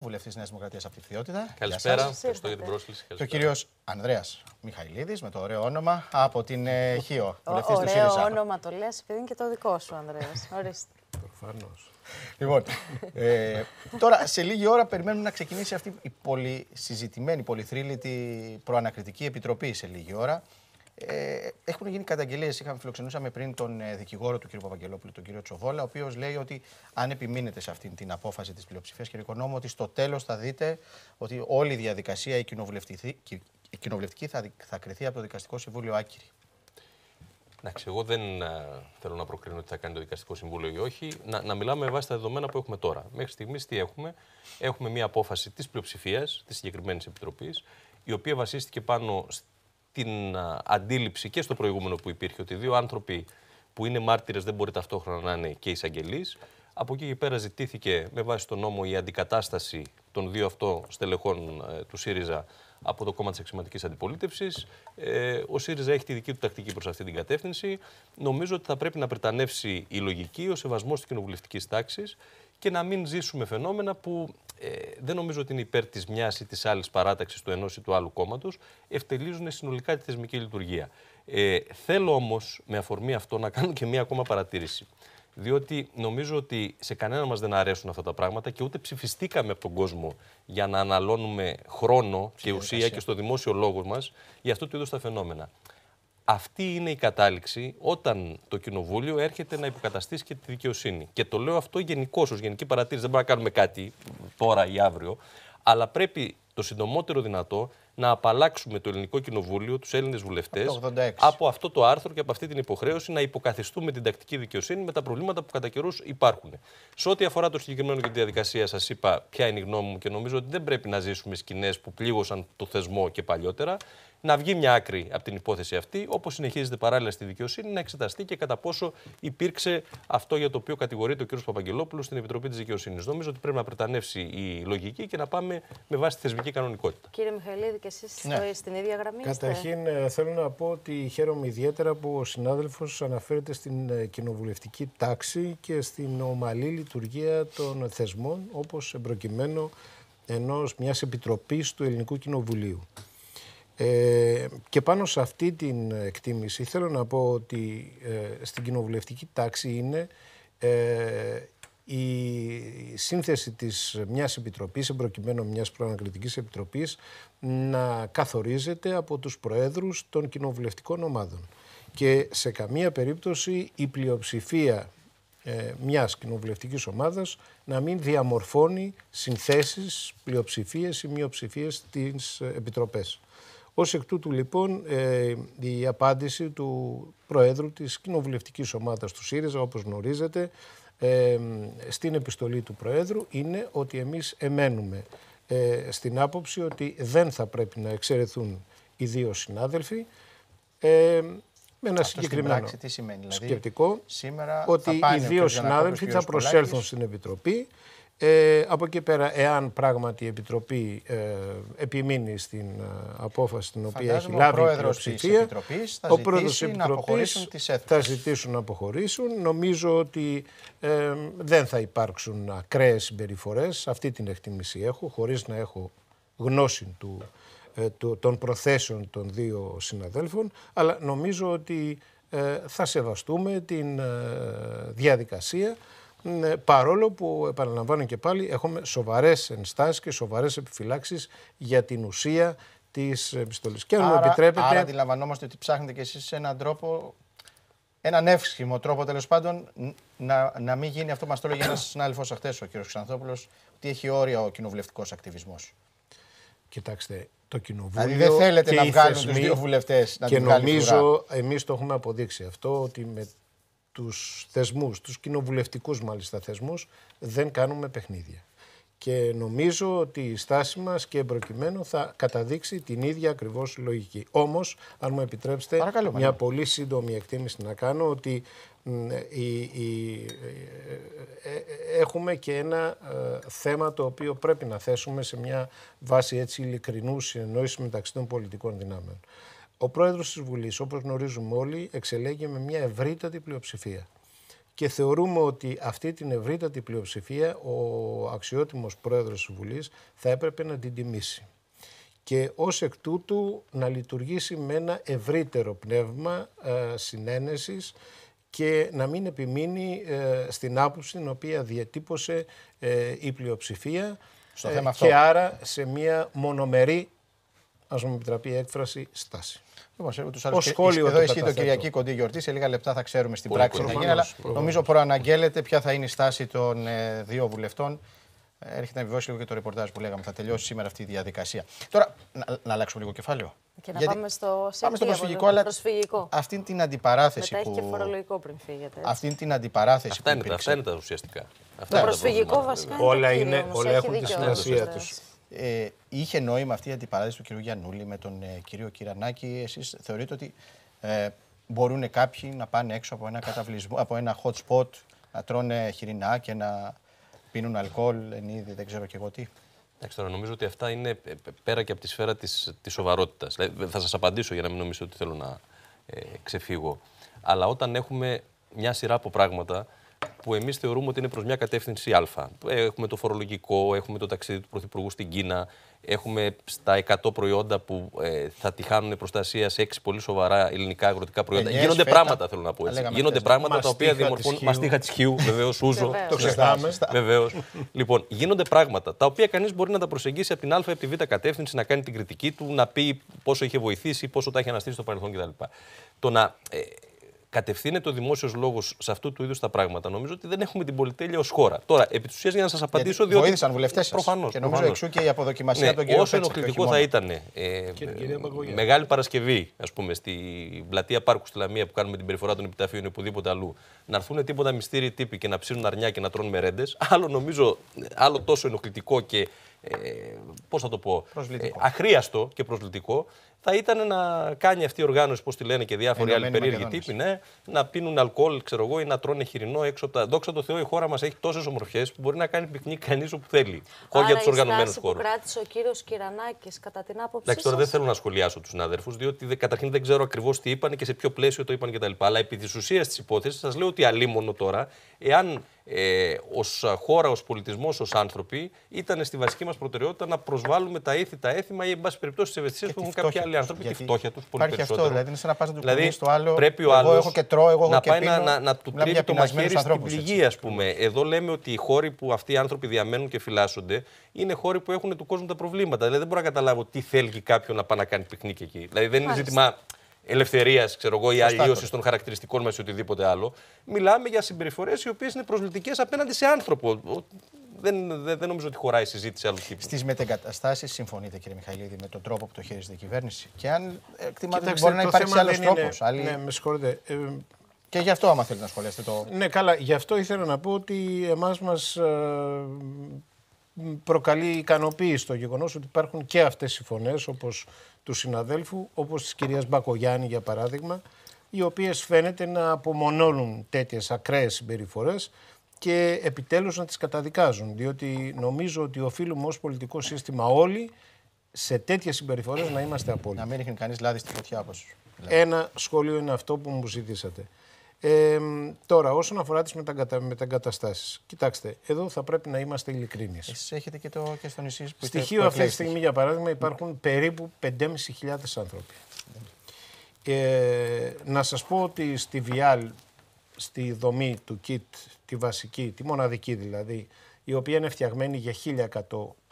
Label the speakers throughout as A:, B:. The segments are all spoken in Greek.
A: βουλευτής Νέας Δημοκρατίας από τη Φθιότητα. Καλησπέρα.
B: Ευχαριστώ για την πρόσκληση.
A: Και ο κύριος Ανδρέας Μιχαηλίδης, με το ωραίο όνομα, από την ε, Χίο. Βουλευτής του ΣΥΡΙΖΑ. Ωραίο
C: όνομα το λες, επειδή είναι και το δικό σου, Ανδρέας. Ορίστε.
A: Προφανώς. Λοιπόν, ε, τώρα σε λίγη ώρα περιμένουμε να ξεκινήσει αυτή η πολύ πολυσυζητημένη, πολυθρύλητη προανακριτική επιτροπή σε λίγη ώρα. Ε, έχουν γίνει καταγγελίες. Είχαμε φιλοξενούσαμε πριν τον ε, δικηγόρο του κ. Παπαγγελόπουλου, τον κ. Τσοβόλα, ο οποίος λέει ότι αν επιμείνετε σε αυτήν την απόφαση της πλειοψηφίας, κ. Οικονόμου, ότι στο τέλος θα δείτε ότι όλη η διαδικασία η κοινοβουλευτική, η κοινοβουλευτική θα, θα κρυθεί από το Δικαστικό Συμβούλιο Άκυρη.
B: Εντάξει, εγώ δεν ε, θέλω να προκρίνω τι θα κάνει το Δικαστικό Συμβούλιο ή όχι. Να, να μιλάμε με βάση τα δεδομένα που έχουμε τώρα. Μέχρι στιγμής τι
A: έχουμε. Έχουμε
B: μια απόφαση της πλειοψηφίας της συγκεκριμένης επιτροπής, η οποία βασίστηκε πάνω την αντίληψη και στο προηγούμενο που υπήρχε ότι δύο άνθρωποι που είναι μάρτυρες δεν μπορεί ταυτόχρονα να είναι και εισαγγελείς. Από εκεί και πέρα ζητήθηκε με βάση τον νόμο η αντικατάσταση των δύο αυτών στελεχών ε, του ΣΥΡΙΖΑ από το κόμμα της Εξηματική Αντιπολίτευσης. Ε, ο ΣΥΡΙΖΑ έχει τη δική του τακτική προς αυτή την κατεύθυνση. Νομίζω ότι θα πρέπει να πρετανεύσει η λογική, ο σεβασμός της κοινοβουλευτικής τάξης και να μην ζήσουμε φαινόμενα που ε, δεν νομίζω ότι είναι υπέρ της μιας ή της άλλης παράταξης του ενός ή του άλλου κόμματος, ευτελίζουν συνολικά τη θεσμική λειτουργία. Ε, θέλω όμως με αφορμή αυτό να κάνω και μία ακόμα παρατήρηση. Διότι νομίζω ότι σε κανένα μας δεν αρέσουν αυτά τα πράγματα και ούτε ψηφιστήκαμε από τον κόσμο για να αναλώνουμε χρόνο και ουσία και στο δημόσιο λόγο μας για αυτό το είδος τα φαινόμενα. Αυτή είναι η κατάληξη όταν το Κοινοβούλιο έρχεται να υποκαταστήσει και τη δικαιοσύνη. Και το λέω αυτό γενικώ ως γενική παρατήρηση. Δεν μπορούμε να κάνουμε κάτι τώρα ή αύριο, αλλά πρέπει το συντομότερο δυνατό να απαλλάξουμε το ελληνικό κοινοβούλιο, τους Έλληνες βουλευτές, από αυτό το άρθρο και από αυτή την υποχρέωση να υποκαθιστούμε την τακτική δικαιοσύνη με τα προβλήματα που κατά καιρούς υπάρχουν. Σε ό,τι αφορά το συγκεκριμένο και τη διαδικασία, σας είπα ποια είναι η γνώμη μου και νομίζω ότι δεν πρέπει να ζήσουμε σκηνές που πλήγωσαν το θεσμό και παλιότερα. Να βγει μια άκρη από την υπόθεση αυτή, όπως συνεχίζεται παράλληλα στη δικαιοσύνη, να εξεταστεί και κατά πόσο υπήρξε αυτό για το οποίο κατηγορείται ο κ. Παπαγγελόπουλος στην Επιτροπή της Δικαιοσύνης. Νομίζω ότι πρέπει να πρετανεύσει η λογική και να πάμε με βάση τη θεσμική κανονικότητα.
C: Κύριε εσείς ναι. στην ίδια γραμμή. Καταρχήν
D: ε, θέλω να πω ότι χαίρομαι ιδιαίτερα που ο συνάδελφος αναφέρεται στην ε, κοινοβουλευτική τάξη και στην ομαλή λειτουργία των θεσμών όπως προκειμένου ενός μιας επιτροπής του Ελληνικού Κοινοβουλίου. Ε, και πάνω σε αυτή την εκτίμηση θέλω να πω ότι στην κοινοβουλευτική τάξη είναι η σύνθεση της μιας επιτροπής, εμπροκειμένου μιας προανακριτικής επιτροπής, να καθορίζεται από τους προέδρους των κοινοβουλευτικών ομάδων. Και σε καμία περίπτωση η πλειοψηφία ε, μιας κοινοβουλευτικής ομάδας να μην διαμορφώνει συνθέσεις, πλειοψηφίες ή μειοψηφίες στις επιτροπές. Ως εκ τούτου λοιπόν ε, η απάντηση του Προέδρου της Κοινοβουλευτικής Ομάδας του ΣΥΡΙΖΑ όπως γνωρίζετε στην επιστολή του Προέδρου είναι ότι εμείς εμένουμε ε, στην άποψη ότι δεν θα πρέπει να εξαιρεθούν οι δύο συνάδελφοι ε, με ένα συγκεκριμένο τι σημαίνει, δηλαδή σκεπτικό
A: ότι οι δύο συνάδελφοι θα προσέλθουν στην
D: Επιτροπή ε, από εκεί πέρα, εάν πράγματι η Επιτροπή ε, επιμείνει στην ε, απόφαση την οποία έχει λάβει η πλειοψηφία, ο πρόεδρος της Επιτροπή θα ζητήσουν να αποχωρήσουν. Νομίζω ότι δεν θα υπάρξουν ακραίες συμπεριφορές. αυτή την εκτίμηση έχω, χωρίς να έχω γνώση του, των προθέσεων των δύο συναδέλφων, αλλά νομίζω ότι θα σεβαστούμε την διαδικασία ναι, παρόλο που επαναλαμβάνω και πάλι έχουμε σοβαρές ενστάσεις και σοβαρές επιφυλάξεις για την ουσία της επιστολής. Και αν μου επιτρέπετε... Άρα
A: αντιλαμβανόμαστε ότι ψάχνετε κι εσείς έναν τρόπο, έναν εύσχυμο τρόπο τέλος πάντων, να, να μην γίνει αυτό που μας το έλεγε ένας συνάδελφος χθε ο κ. Ξανθόπουλος, ότι έχει όρια ο κοινοβουλευτικός ακτιβισμός.
D: Κοιτάξτε, το κοινοβούλιο. Δηλαδή δεν θέλετε να βγάλουν τους δύο βουλευτές. Και νομίζω εμείς το έχουμε αποδείξει αυτό ότι με τους θεσμούς, τους κοινοβουλευτικούς μάλιστα θεσμούς, δεν κάνουμε παιχνίδια. Και νομίζω ότι η στάση μας και προκειμένου θα καταδείξει την ίδια ακριβώς λογική. Όμως, αν μου επιτρέψετε, μια πολύ σύντομη εκτίμηση να κάνω ότι η, η, ε, ε, ε, έχουμε και ένα θέμα το οποίο πρέπει να θέσουμε σε μια βάση έτσι ειλικρινούς συνεννόησης μεταξύ των πολιτικών δυνάμεων. Ο πρόεδρος της Βουλής, όπως γνωρίζουμε όλοι, εξελέγει με μια ευρύτατη πλειοψηφία. Και θεωρούμε ότι αυτή την ευρύτατη πλειοψηφία ο αξιότιμος πρόεδρος της Βουλής θα έπρεπε να την τιμήσει. Και ως εκ τούτου να λειτουργήσει με ένα ευρύτερο πνεύμα ε, συνένεσης και να μην επιμείνει ε, στην άποψη την οποία διατύπωσε ε, η πλειοψηφία ε, και άρα σε μια μονομερή, ας μου επιτραπεί έκφραση, στάση. Ε, εδώ ισχύει το Κυριακή
A: Κοντή γιορτής. Σε λίγα λεπτά θα ξέρουμε στην πράξη τι θα γίνει. Αλλά νομίζω προαναγγέλλεται ποια θα είναι η στάση των ε, δύο βουλευτών. Ε, έρχεται να επιβιώσει λίγο και το ρεπορτάζ που λέγαμε. Θα τελειώσει σήμερα αυτή η διαδικασία. Τώρα, να, να αλλάξουμε λίγο κεφάλαιο.
C: Και να πάμε στο, πάμε στο προσφυγικό, αλλά προσφυγικό.
A: αυτή την αντιπαράθεση. Μετά που... έχει και
C: φορολογικό πριν φύγετε. Αυτή
A: την αντιπαράθεση. Αυτά είναι, τα ουσιαστικά. το προσφυγικό
C: βασικά. Όλα, όλα έχουν τη σημασία τους
A: ε, είχε νόημα αυτή η αντιπαράθεση του κυρίου Γιαννούλη με τον ε, κύριο Κυρανάκη. Εσείς θεωρείτε ότι ε, μπορούν κάποιοι να πάνε έξω από ένα καταβλισμό, από ένα hot spot, να τρώνε χοιρινά και να πίνουν αλκοόλ, ενίδη, δεν ξέρω και εγώ τι.
B: Εντάξει, νομίζω ότι αυτά είναι ε, πέρα και από τη σφαίρα της, της σοβαρότητας. Δηλαδή, θα σας απαντήσω για να μην νομίζετε ότι θέλω να ε, ξεφύγω. Αλλά όταν έχουμε μια σειρά από πράγματα που εμείς θεωρούμε ότι είναι προς μια κατεύθυνση Α. Έχουμε το φορολογικό, έχουμε το ταξίδι του Πρωθυπουργού στην Κίνα, έχουμε στα 100 προϊόντα που ε, θα τη προστασία σε 6 πολύ σοβαρά ελληνικά αγροτικά προϊόντα. Ε, γίνονται πράγματα, θέλω να πω έτσι. Γίνονται πράγματα τα οποία δημορφώνουν. Μαστίχα της Χιού, βεβαίως, Σούζο. το ξεχνάμε. Βεβαίως. λοιπόν, γίνονται πράγματα τα οποία κανείς μπορεί να τα προσεγγίσει από την Α ή από τη Β κατεύθυνση, να κάνει την κριτική του, να πει πόσο είχε βοηθήσει, πόσο τα έχει αναστήσει στο παρελθόν κτλ. Το να ε, κατευθύνεται ο δημόσιος λόγος σε αυτού του είδους τα πράγματα, νομίζω ότι δεν έχουμε την πολυτέλεια ως χώρα. Τώρα, επί της ουσίας, για να σας απαντήσω. Γιατί διότι... Βοήθησαν
A: βουλευτές σας. Προφανώς. Και νομίζω εξού και η αποδοκιμασία ναι, των κυρίων Όσο ενοχλητικό θα ήταν ε,
B: Μεγάλη Παρασκευή, ας πούμε, στη πλατεία Πάρκου στη Λαμία που κάνουμε την περιφορά των επιταφείων ή οπουδήποτε αλλού, να έρθουν τίποτα μυστήριοι τύποι και να ψήνουν αρνιά και να τρώνε μερέντες. Άλλο νομίζω, άλλο τόσο ενοχλητικό και ε, πώς θα το πω, ε, αχρίαστο και προσβλητικό, θα ήταν να κάνει αυτή η οργάνωση, πώς τη λένε και διάφοροι άλλοι περίεργοι τύποι, ναι, να πίνουν αλκοόλ, ξέρω εγώ, ή να τρώνε χοιρινό έξω από τα. Δόξα τω Θεώ, η χώρα μας έχει τόσες ομορφιές που μπορεί να κάνει πικνίκ κανείς όπου να κανει πυκνη κανει Όχι για του οργανωμένου χώρου. Αυτό
C: κράτησε ο κύριος Κυρανάκης, κατά την άποψή Εντάξει, τώρα δεν
B: θέλω να σχολιάσω τους συναδέρφου, διότι καταρχήν δεν ξέρω ακριβώς τι είπαν και σε ποιο πλαίσιο το είπαν κτλ. Αλλά επί της ουσίας της υπόθεσης σας λέω ότι αλίμονο τώρα, εάν ε, ως χώρα, ως πολιτισμός, ως άνθρωποι ήταν στη βασική μας προτεραιότητα να προσβάλλουμε τα ήθη, τα έθιμα ή, εν πάση περιπτώσει, τις ευαισθησίες που έχουν κάποιοι άλλοι άνθρωποι και τη φτώχεια τους. Υπάρχει περισσότερο. αυτό, δηλαδή, είναι
A: σαν να πας να δηλαδή, άλλο. Πρέπει ο άλλος έχω να πάει να, να, του τρίβει το μαχαίρι στην πληγή,
B: ας πούμε. Εδώ λέμε ότι οι χώροι που αυτοί οι άνθρωποι διαμένουν και φυλάσσονται είναι χώροι που έχουν του κόσμου τα προβλήματα. Δηλαδή, δεν μπορώ να καταλάβω τι θέλει κάποιο να πάει να κάνει πικνίκ εκεί. Δηλαδή, δεν είναι ζήτημα ελευθερίας, ή αλλίωση των χαρακτηριστικών μα ή οτιδήποτε άλλο. Μιλάμε για συμπεριφορές οι οποίες είναι προσβλητικές απέναντι σε άνθρωπο. Δεν, δεν, νομίζω ότι χωράει συζήτηση άλλου τύπου.
A: Στις μετεγκαταστάσεις, συμφωνείτε κύριε Μιχαηλίδη με τον τρόπο που το χειρίζεται η κυβέρνηση. Και αν ε, εκτιμάτε ότι μπορεί να υπάρξει άλλο τρόπο. Άλλη... Ναι, με συγχωρείτε. Ε, και γι' αυτό, άμα θέλετε να σχολιάσετε το.
D: Ναι, καλά. Γι' αυτό ήθελα να πω ότι εμάς μας ε, προκαλεί ικανοποίηση το γεγονός ότι υπάρχουν και αυτές οι φωνές, όπως του συναδέλφου, όπως της κυρίας Μπακογιάννη, για παράδειγμα, οι οποίες φαίνεται να απομονώνουν τέτοιες ακραίες συμπεριφορές και επιτέλους να τις καταδικάζουν. Διότι νομίζω ότι οφείλουμε ως πολιτικό σύστημα όλοι σε τέτοιες συμπεριφορές να είμαστε απόλυτοι. Να μην ρίχνει κανείς λάδι στη φωτιά, Ένα σχόλιο είναι αυτό που μου ζητήσατε. Ε, τώρα, όσον αφορά τις τα μεταγκαταστάσεις, κοιτάξτε, εδώ θα πρέπει να είμαστε ειλικρινείς. Εσείς
A: έχετε και, το, και στο νησί που
D: Στοιχείο αυτή τη στιγμή, για παράδειγμα, υπάρχουν περίπου 5.500 άνθρωποι. Ε, να σας πω ότι στη Βιάλ, στη δομή του ΚΙΤ, τη βασική, τη μοναδική δηλαδή, η οποία είναι φτιαγμένη για 1.100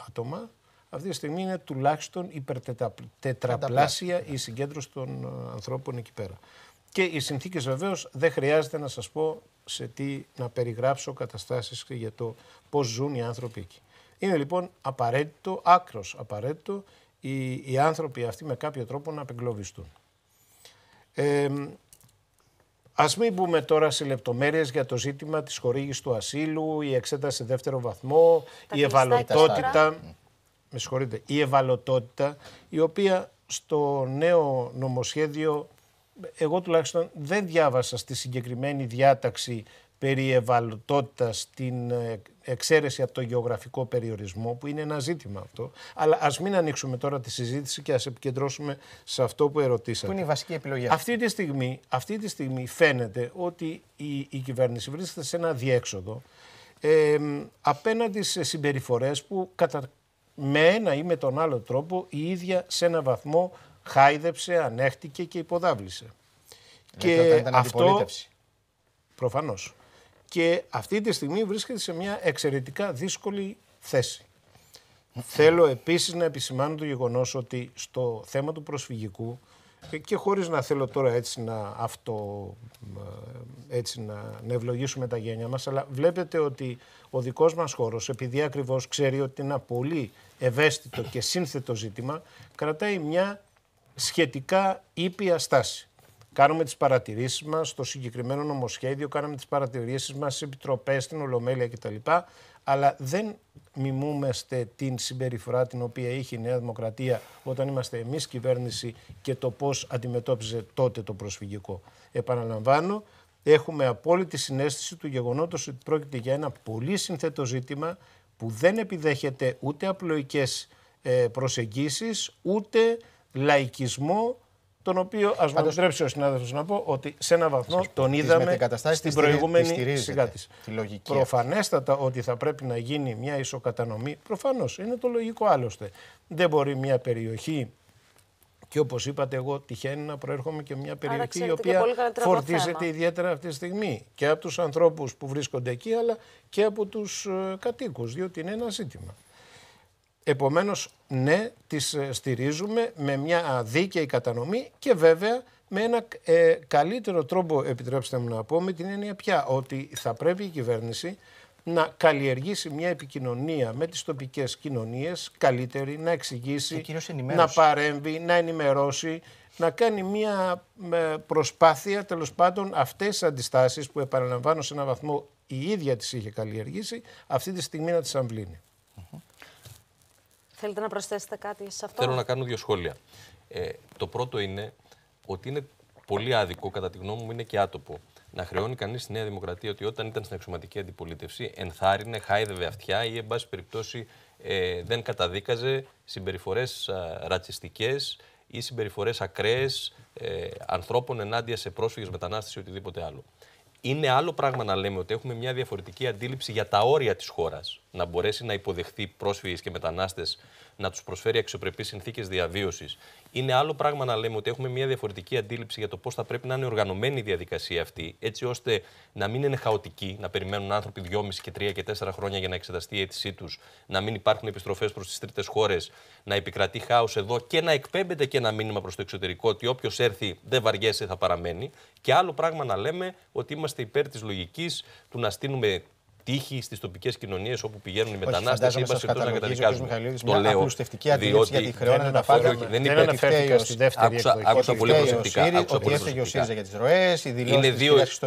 D: άτομα, αυτή τη στιγμή είναι τουλάχιστον υπερτετραπλάσια η συγκέντρωση των ε, ανθρώπων εκεί πέρα. Και οι συνθήκες βεβαίως δεν χρειάζεται να σας πω σε τι να περιγράψω καταστάσεις για το πώς ζουν οι άνθρωποι εκεί. Είναι λοιπόν απαραίτητο, άκρος απαραίτητο, οι, οι άνθρωποι αυτοί με κάποιο τρόπο να απεγκλωβιστούν. Ε, ας μην μπούμε τώρα σε λεπτομέρειες για το ζήτημα της χορήγησης του ασύλου, η εξέταση δεύτερο βαθμό, η ευαλωτότητα, με συγχωρείτε, η ευαλωτότητα, η οποία στο νέο νομοσχέδιο εγώ τουλάχιστον δεν διάβασα στη συγκεκριμένη διάταξη περί ευαλωτότητας την ε, εξαίρεση από το γεωγραφικό περιορισμό που είναι ένα ζήτημα αυτό. Αλλά ας μην ανοίξουμε τώρα τη συζήτηση και ας επικεντρώσουμε σε αυτό που ερωτήσατε. Που είναι η βασική επιλογή. Αυτή τη στιγμή, αυτή τη στιγμή φαίνεται ότι η, η κυβέρνηση βρίσκεται σε ένα διέξοδο απέναντι σε συμπεριφορές που κατα... με ένα ή με τον άλλο τρόπο η ίδια σε ένα βαθμό χάιδεψε, ανέχτηκε και υποδάβλησε. Ε, και αυτό. Προφανώς. Και αυτή τη στιγμή βρίσκεται σε μια εξαιρετικά δύσκολη θέση. Θέλω επίσης να επισημάνω το γεγονός ότι στο θέμα του προσφυγικού και, ε, και χωρίς να θέλω τώρα έτσι να αυτό ε, έτσι να, να ευλογήσουμε τα γένια μας αλλά βλέπετε ότι ο δικός μας χώρος επειδή ακριβώς ξέρει ότι είναι ένα πολύ ευαίσθητο και σύνθετο ζήτημα κρατάει μια σχετικά ήπια στάση. Κάνουμε τις παρατηρήσεις μας στο συγκεκριμένο νομοσχέδιο, κάναμε τις παρατηρήσεις μας στις επιτροπές, στην Ολομέλεια κτλ. Αλλά δεν μιμούμαστε την συμπεριφορά την οποία είχε η Νέα Δημοκρατία όταν είμαστε εμείς κυβέρνηση και το πώς αντιμετώπιζε τότε το προσφυγικό. Επαναλαμβάνω, έχουμε απόλυτη συνέστηση του γεγονότος ότι πρόκειται για ένα πολύ συνθέτο ζήτημα που δεν επιδέχεται ούτε απλοϊκές ε, προσεγγίσεις, ούτε λαϊκισμό τον οποίο ας μου επιτρέψει ο συνάδελφος να πω ότι σε ένα βαθμό τον είδαμε στην προηγούμενη συγκάτηση. Προφανέστατα ότι θα πρέπει να γίνει μια ισοκατανομή. Προφανώς είναι το λογικό άλλωστε. Δεν μπορεί μια περιοχή. Και όπως είπατε, εγώ τυχαίνει να προέρχομαι και μια περιοχή η οποία φορτίζεται θέμα. ιδιαίτερα αυτή τη στιγμή και από τους ανθρώπους που βρίσκονται εκεί, αλλά και από τους ε, κατοίκους, διότι είναι ένα ζήτημα. Επομένως, ναι, τις ε, στηρίζουμε με μια δίκαιη κατανομή και βέβαια με ένα ε, καλύτερο τρόπο, επιτρέψτε μου να πω, με την έννοια πια ότι θα πρέπει η κυβέρνηση να καλλιεργήσει μια επικοινωνία με τις τοπικές κοινωνίες καλύτερη, να εξηγήσει, να παρέμβει, να ενημερώσει, να κάνει μια ε, προσπάθεια τέλος πάντων αυτές τις αντιστάσεις που επαναλαμβάνω σε έναν βαθμό η ίδια τις είχε καλλιεργήσει αυτή τη στιγμή να τις αμβλύνει.
C: Θέλετε να προσθέσετε κάτι σε αυτό. Θέλω να κάνω
B: δύο σχόλια. Ε, το πρώτο είναι ότι είναι πολύ άδικο, κατά τη γνώμη μου είναι και άτοπο, να χρεώνει κανείς τη Νέα Δημοκρατία ότι όταν ήταν στην εξωματική αντιπολίτευση ενθάρρυνε, χάιδευε αυτιά ή, εν πάση περιπτώσει, ε, δεν καταδίκαζε συμπεριφορές ρατσιστικές ή συμπεριφορές ακραίες ε, ανθρώπων ενάντια σε πρόσφυγες, μετανάστες ή οτιδήποτε άλλο. Είναι άλλο πράγμα να λέμε ότι έχουμε μια διαφορετική αντίληψη για τα όρια της χώρας. Να μπορέσει να υποδεχθεί πρόσφυγες και μετανάστες να τους προσφέρει αξιοπρεπείς συνθήκες διαβίωσης. Είναι άλλο πράγμα να λέμε ότι έχουμε μια διαφορετική αντίληψη για το πώς θα πρέπει να είναι οργανωμένη η διαδικασία αυτή, έτσι ώστε να μην είναι χαοτική, να περιμένουν άνθρωποι 2,5 και 3 και 4 χρόνια για να εξεταστεί η αίτησή τους, να μην υπάρχουν επιστροφές προς τις τρίτες χώρες, να επικρατεί χάος εδώ και να εκπέμπεται και ένα μήνυμα προς το εξωτερικό ότι όποιος έρθει δεν βαριέσαι θα παραμένει. Και άλλο πράγμα να λέμε ότι είμαστε υπέρ της λογικής του να στείλουμε τύχη στις τοπικές κοινωνίες όπου πηγαίνουν οι μετανάστε. Ή πα να καταδικάζουν. Το λέω. Απλουστευτική αντίληψη γιατί χρεώνεται να πάντα. Δεν αναφέρθηκα στη δεύτερη Άκουσα πολύ προσεκτικά.
A: Ότι έφταιγε ο ΣΥΡΙΖΑ για τις ροές, οι δηλώσεις στο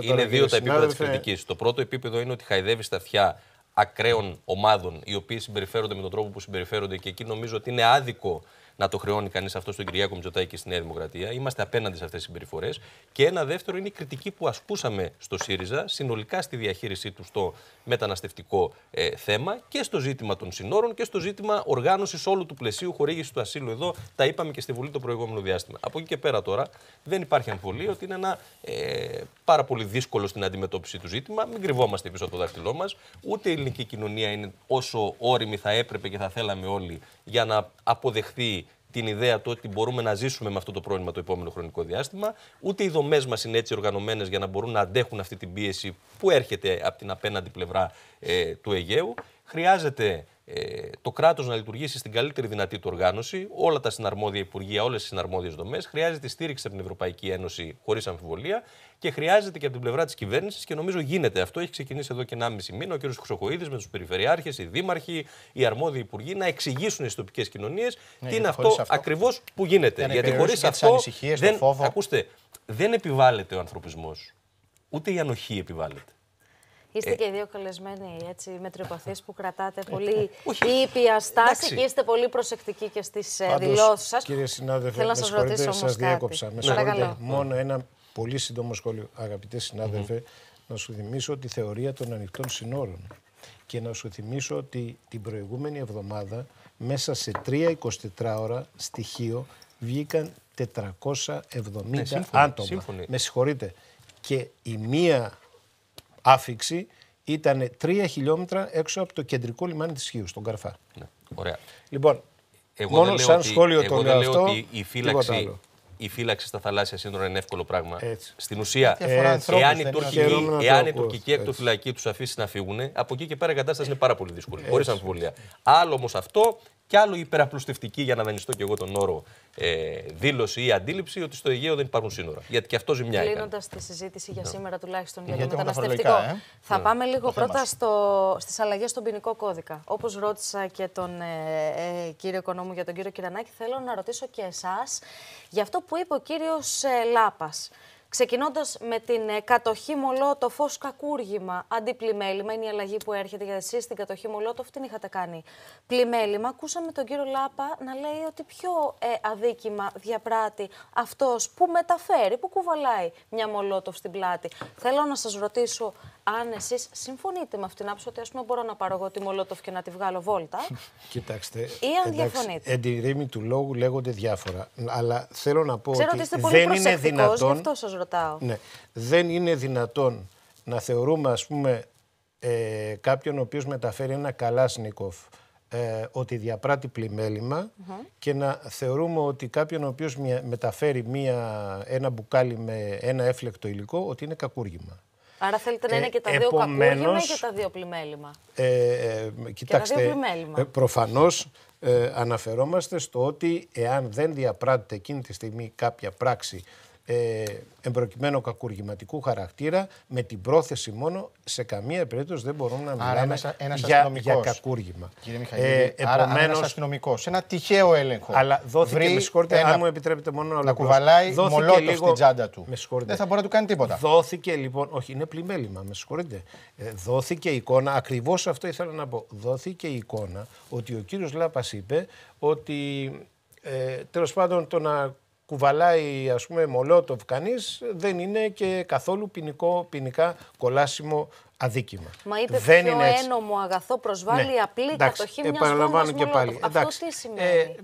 A: Είναι δύο τα επίπεδα της κριτικής.
B: Το πρώτο επίπεδο είναι ότι χαϊδεύει στα αυτιά ακραίων ομάδων οι οποίε συμπεριφέρονται με τον τρόπο που συμπεριφέρονται και εκεί νομίζω ότι είναι άδικο να το χρεώνει κανείς αυτό στον Κυριάκο Μητσοτάκη και στη Νέα Δημοκρατία. Είμαστε απέναντι σε αυτές τις συμπεριφορές. Και ένα δεύτερο είναι η κριτική που ασκούσαμε στο ΣΥΡΙΖΑ συνολικά στη διαχείρισή του στο μεταναστευτικό ε, θέμα και στο ζήτημα των συνόρων και στο ζήτημα οργάνωσης όλου του πλαισίου χορήγησης του ασύλου. Εδώ τα είπαμε και στη Βουλή το προηγούμενο διάστημα. Από εκεί και πέρα τώρα δεν υπάρχει αμφιβολία ότι είναι ένα ε, πάρα πολύ δύσκολο στην αντιμετώπιση του ζήτημα. Μην κρυβόμαστε πίσω από το δάχτυλό μας. Ούτε η ελληνική κοινωνία είναι όσο όρημη θα έπρεπε και θα θέλαμε όλοι για να αποδεχθεί την ιδέα του ότι μπορούμε να ζήσουμε με αυτό το πρόβλημα το επόμενο χρονικό διάστημα. Ούτε οι δομές μας είναι έτσι οργανωμένες για να μπορούν να αντέχουν αυτή την πίεση που έρχεται από την απέναντι πλευρά ε, του Αιγαίου. Χρειάζεται ε, το κράτος να λειτουργήσει στην καλύτερη δυνατή του οργάνωση, όλα τα συναρμόδια υπουργεία, όλες τις συναρμόδιες δομές, χρειάζεται στήριξη από την Ευρωπαϊκή Ένωση χωρίς αμφιβολία και χρειάζεται και από την πλευρά της κυβέρνησης και νομίζω γίνεται αυτό. Έχει ξεκινήσει εδώ και ένα 1,5 μήνα ο κ. Χρυσοκοίδη με τους περιφερειάρχες, οι δήμαρχοι, οι αρμόδιοι υπουργοί να εξηγήσουν στις τοπικές κοινωνίες ναι, τι είναι αυτό, αυτό. ακριβώς που γίνεται. Γιατί χωρί αυτό. Δεν, Ακούστε, δεν επιβάλλεται ο ανθρωπισμός. Ούτε η ανοχή επιβάλλεται.
C: Είστε ε... και οι δύο καλεσμένοι έτσι, μετριοπαθεί που κρατάτε ε, πολύ ε, ήπια στάση και είστε πολύ προσεκτικοί και στις ε, δηλώσεις σας. Κύριε συνάδελφε, Θέλω να σα ρωτήσω. Σας διέκοψα. Με συγχωρείτε.
D: Μόνο ένα πολύ σύντομο σχόλιο, αγαπητέ συνάδελφε, να σου θυμίσω τη θεωρία των ανοιχτών συνόρων. Και να σου θυμίσω ότι την προηγούμενη εβδομάδα, μέσα σε 3-24 ώρα, στοιχείο, βγήκαν 470 ναι, άτομα. Με συγχωρείτε. Και η μία άφηξη ήταν 3 χιλιόμετρα έξω από το κεντρικό λιμάνι της Χίου, τον Καρφά.
B: Ναι. Ωραία.
D: Λοιπόν, εγώ μόνο σαν ότι, σχόλιο εγώ τον λέω ότι η φύλαξη,
B: η φύλαξη στα θαλάσσια σύνορα είναι εύκολο πράγμα. Στην ουσία, εάν, εάν, η τουρκική, εάν η τους αφήσει να φύγουν, από εκεί και πέρα η κατάσταση είναι πάρα πολύ δύσκολη. Χωρίς αμφιβολία. Άλλο όμως αυτό κι άλλο υπεραπλουστευτική, για να δανειστώ και εγώ τον όρο, ε, δήλωση ή αντίληψη ότι στο Αιγαίο δεν υπάρχουν σύνορα. Γιατί και αυτό ζημιά Κλείνοντας
C: τη συζήτηση για ναι. σήμερα τουλάχιστον για το μεταναστευτικό, ε. θα ναι. πάμε λίγο πρώτα στο, στις αλλαγές στον ποινικό κώδικα. Όπως ρώτησα και τον ε, ε, κύριο Οικονόμου για τον κύριο Κυρανάκη, θέλω να ρωτήσω και εσάς για αυτό που είπε ο κύριος ε, Λάπας. Ξεκινώντας με την ε, κατοχή Μολότοφ ω κακούργημα, αντιπλημέλημα, είναι η αλλαγή που έρχεται για εσείς στην κατοχή Μολότοφ. Την είχατε κάνει πλημέλημα. Ακούσαμε τον κύριο Λάπα να λέει ότι πιο ε, αδίκημα διαπράττει αυτός που μεταφέρει, που κουβαλάει μια Μολότοφ στην πλάτη. Θέλω να σας ρωτήσω αν εσείς συμφωνείτε με αυτήν την άποψη ότι πούμε, μπορώ να πάρω εγώ τη Μολότοφ και να τη βγάλω βόλτα.
D: Κοιτάξτε. Ή αν διαφωνείτε. Εν τη του λόγου λέγονται διάφορα. Αλλά θέλω να πω ότι, ότι δεν είναι δυνατόν. Γι αυτό ναι. Δεν είναι δυνατόν να θεωρούμε, ας πούμε, ε, κάποιον ο οποίος μεταφέρει ένα καλάσνικοφ ε, ότι διαπράττει πλημέλημα και να θεωρούμε ότι κάποιον ο οποίος μεταφέρει μία, ένα μπουκάλι με ένα έφλεκτο υλικό ότι είναι κακούργημα.
C: Άρα θέλετε να ε, είναι και τα δύο κακούργημα ή και τα δύο πλημέλημα.
D: Ε, ε κοιτάξτε, τα δύο πλημέλημα. Ε, προφανώς αναφερόμαστε στο ότι εάν δεν διαπράττεται εκείνη τη στιγμή κάποια πράξη ε, εμπροκειμένου κακουργηματικού χαρακτήρα με την πρόθεση μόνο σε καμία περίπτωση δεν μπορούμε να μιλάμε ένας, για, για κακούργημα. Κύριε ε, επομένως, άρα
A: ένας ένα τυχαίο έλεγχο. Αλλά δόθηκε, με συγχωρείτε, μου
D: επιτρέπετε μόνο να κουβαλάει μολότος λίγο, στην τσάντα του. δεν θα μπορεί να του κάνει τίποτα. Δόθηκε λοιπόν, όχι είναι πλημέλημα, με συγχωρείτε. Ε, δόθηκε εικόνα, ακριβώς αυτό ήθελα να πω, δόθηκε εικόνα ότι ο κύριος Λάπας είπε ότι ε, τέλος πάντων το να κουβαλάει ας πούμε μολότοβ κανείς δεν είναι και καθόλου ποινικό, ποινικά κολάσιμο αδίκημα. Μα είπε δεν πιο είναι
C: ένομο αγαθό προσβάλλει ναι. απλή Εντάξει, κατοχή μιας επαναλαμβάνω και πάλι. Αυτό τι ε, σημαίνει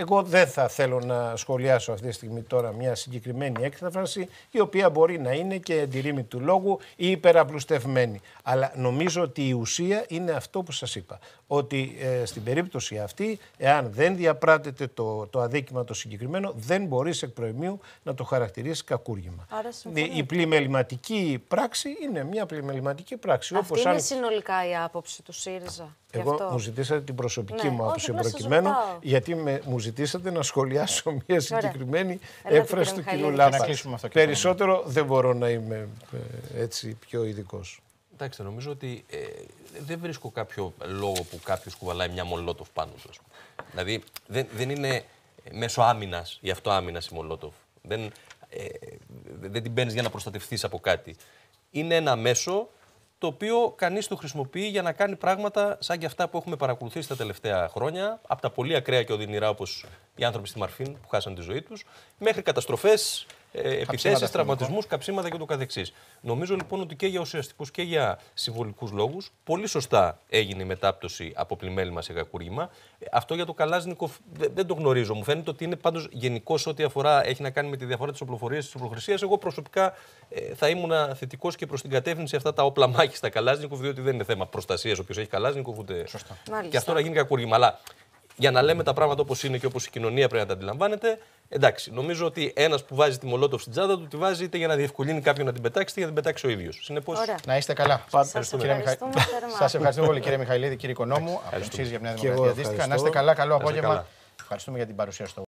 D: εγώ δεν θα θέλω να σχολιάσω αυτή τη στιγμή τώρα μια συγκεκριμένη έκφραση η οποία μπορεί να είναι και εντυρήμη του λόγου ή υπεραπλουστευμένη. Αλλά νομίζω ότι η ουσία είναι αυτό που σας είπα. Ότι ε, στην περίπτωση αυτή, εάν δεν διαπράτεται το, το αδίκημα το συγκεκριμένο, δεν μπορείς εκ προημίου να το χαρακτηρίσει κακούργημα. Ναι, η πλημεληματική πράξη είναι μια πλημεληματική πράξη. Αυτή όπως είναι
C: συνολικά η άποψη του ΣΥΡΙΖΑ. Εγώ αυτό. μου
D: ζητήσατε την προσωπική ναι, μου άποψη προκειμένου, γιατί με, μου ζητήσατε να σχολιάσω μια συγκεκριμένη έφραση έκφραση του κοινού Λάμπα. Περισσότερο δεν μπορώ να είμαι ε, έτσι πιο ειδικός.
B: Εντάξει, νομίζω ότι ε, δεν βρίσκω κάποιο λόγο που κάποιος κουβαλάει μια μολότοφ πάνω του. Δηλαδή, δεν, είναι μέσω άμυνας, γι' αυτό η μολότοφ. Δεν, ε, δεν την παίρνεις για να προστατευτεί από κάτι. Είναι ένα μέσο το οποίο κανείς το χρησιμοποιεί για να κάνει πράγματα σαν και αυτά που έχουμε παρακολουθήσει τα τελευταία χρόνια, από τα πολύ ακραία και οδυνηρά όπως οι άνθρωποι στη Μαρφίν που χάσαν τη ζωή τους, μέχρι καταστροφές, επιθέσει, τραυματισμού, καψίματα ναι. κ.ο.κ. Νομίζω λοιπόν ότι και για ουσιαστικούς και για συμβολικούς λόγους, πολύ σωστά έγινε η μετάπτωση από πλημέλημα σε κακούργημα. Αυτό για το Καλάζνικοφ δεν το γνωρίζω. Μου φαίνεται ότι είναι πάντως γενικώ ό,τι αφορά έχει να κάνει με τη διαφορά της οπλοφορίας της οπλοχρησίας. Εγώ προσωπικά ε, θα ήμουν θετικός και προς την κατεύθυνση αυτά τα όπλα μάχης στα Καλάζνικοφ, διότι δεν είναι θέμα προστασίας. Όποιος έχει Καλάζνικοφ ούτε. Σωστά. Και αυτό να γίνει κακούργημα. Αλλά για να λέμε τα πράγματα όπως είναι και όπως η κοινωνία πρέπει να τα αντιλαμβάνεται. Εντάξει, νομίζω ότι ένας που βάζει τη μολότοφ στην τσάντα του τη βάζει είτε για να διευκολύνει κάποιον να την πετάξει είτε για να την πετάξει ο ίδιος. Συνεπώς.
A: Να είστε καλά. Σας ευχαριστώ πολύ κύριε Μιχαηλίδη, κύριε Οικονόμου. Από για μια δημοκρατία Να είστε καλά. Καλό απόγευμα. Ευχαριστούμε για την παρουσία στο